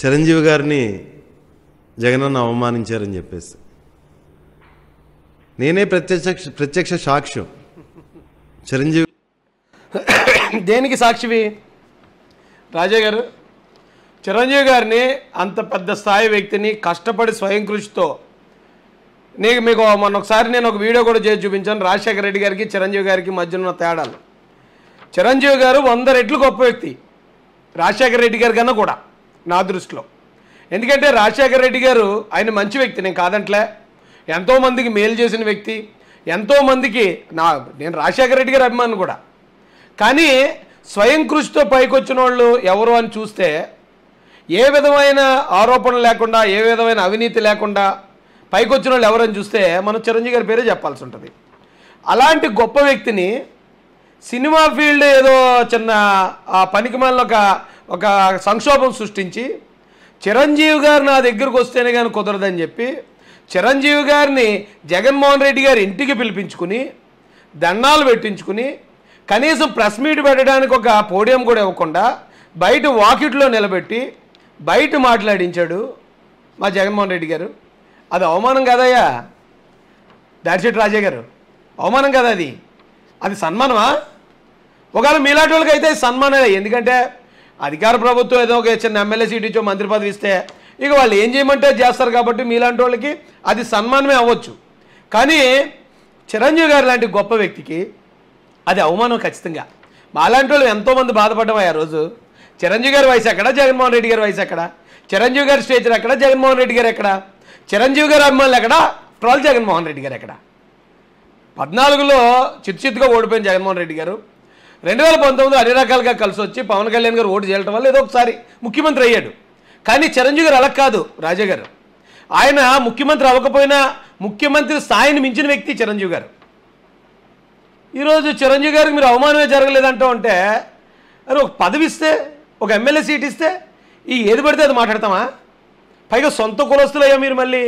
చిరంజీవి గారిని జగనన్న అవమానించారని చెప్పేసి నేనే ప్రత్యక్ష ప్రత్యక్ష సాక్ష్యం చిరంజీవి దేనికి సాక్షివి రాజా గారు చిరంజీవి గారిని అంత పెద్ద స్థాయి వ్యక్తిని కష్టపడి స్వయం కృషితో నీకు మీకు మొన్న ఒకసారి నేను ఒక వీడియో కూడా చేసి చూపించాను రాజశేఖర రెడ్డి గారికి చిరంజీవి గారికి మధ్యన ఉన్న తేడాలు చిరంజీవి గారు వంద రెట్లు గొప్ప వ్యక్తి రాజశేఖర రెడ్డి గారి కన్నా కూడా నా దృష్టిలో ఎందుకంటే రాజశేఖర రెడ్డి గారు ఆయన మంచి వ్యక్తి నేను కాదంట్లే ఎంతోమందికి మేలు చేసిన వ్యక్తి ఎంతోమందికి నా నేను రాజశేఖర రెడ్డి గారు అభిమాని కూడా కానీ స్వయం కృషితో పైకొచ్చిన వాళ్ళు ఎవరు అని చూస్తే ఏ విధమైన ఆరోపణ లేకుండా ఏ విధమైన అవినీతి లేకుండా పైకొచ్చిన వాళ్ళు ఎవరని చూస్తే మనం చిరంజీవి గారి పేరే చెప్పాల్సి ఉంటుంది అలాంటి గొప్ప వ్యక్తిని సినిమా ఫీల్డ్ ఏదో చిన్న ఆ పనికి ఒక ఒక సంక్షోభం సృష్టించి చిరంజీవి గారు నా దగ్గరకు వస్తేనే కానీ కుదరదని చెప్పి చిరంజీవి గారిని జగన్మోహన్ రెడ్డి గారి ఇంటికి పిలిపించుకుని దండాలు పెట్టించుకుని కనీసం ప్రెస్ మీట్ పెట్టడానికి ఒక పోడియం కూడా ఇవ్వకుండా బయట వాకిట్లో నిలబెట్టి బయట మాట్లాడించాడు మా జగన్మోహన్ రెడ్డి గారు అది అవమానం కాదయ్యా దాడిశెట్టి రాజే గారు అవమానం కదా అది అది సన్మానమా ఒకవేళ మీలాంటి వాళ్ళకి అయితే సన్మానమే ఎందుకంటే అధికార ప్రభుత్వం ఏదో ఒక చిన్న ఎమ్మెల్యే సీట్ ఇచ్చో మంత్రి పదవి ఇస్తే ఇక వాళ్ళు ఏం చేయమంటే చేస్తారు కాబట్టి మీలాంటి వాళ్ళకి అది సన్మానమే అవ్వచ్చు కానీ చిరంజీవి గారు లాంటి గొప్ప వ్యక్తికి అది అవమానం ఖచ్చితంగా మాలాంటి వాళ్ళు ఎంతోమంది బాధపడ్డాం ఆ రోజు చిరంజీవి గారి వయసు ఎక్కడ జగన్మోహన్ రెడ్డి గారి వయసు ఎక్కడ చిరంజీవి గారి స్టేచర్ ఎక్కడ జగన్మోహన్ రెడ్డి గారు ఎక్కడ చిరంజీవి గారి అభిమానులు ఎక్కడ ట్రోల్ జగన్మోహన్ రెడ్డి గారు ఎక్కడ పద్నాలుగులో చిత్తు చిత్తుగా ఓడిపోయిన జగన్మోహన్ రెడ్డి గారు రెండు వేల పంతొమ్మిదిలో అన్ని రకాలుగా కలిసి వచ్చి పవన్ కళ్యాణ్ గారు ఓటు చేయడం వల్ల ఏదో ఒకసారి ముఖ్యమంత్రి అయ్యాడు కానీ చిరంజీవి గారు అలా కాదు రాజా గారు ఆయన ముఖ్యమంత్రి అవ్వకపోయినా ముఖ్యమంత్రి స్థాయిని మించిన వ్యక్తి చిరంజీవి గారు ఈరోజు చిరంజీవి గారికి మీరు అవమానమే జరగలేదంటూ ఉంటే అరే ఒక పదవి ఇస్తే ఒక ఎమ్మెల్యే సీట్ ఇస్తే ఈ ఏది పడితే అది మాట్లాడతామా పైగా సొంత కులస్తులయ్యా మీరు మళ్ళీ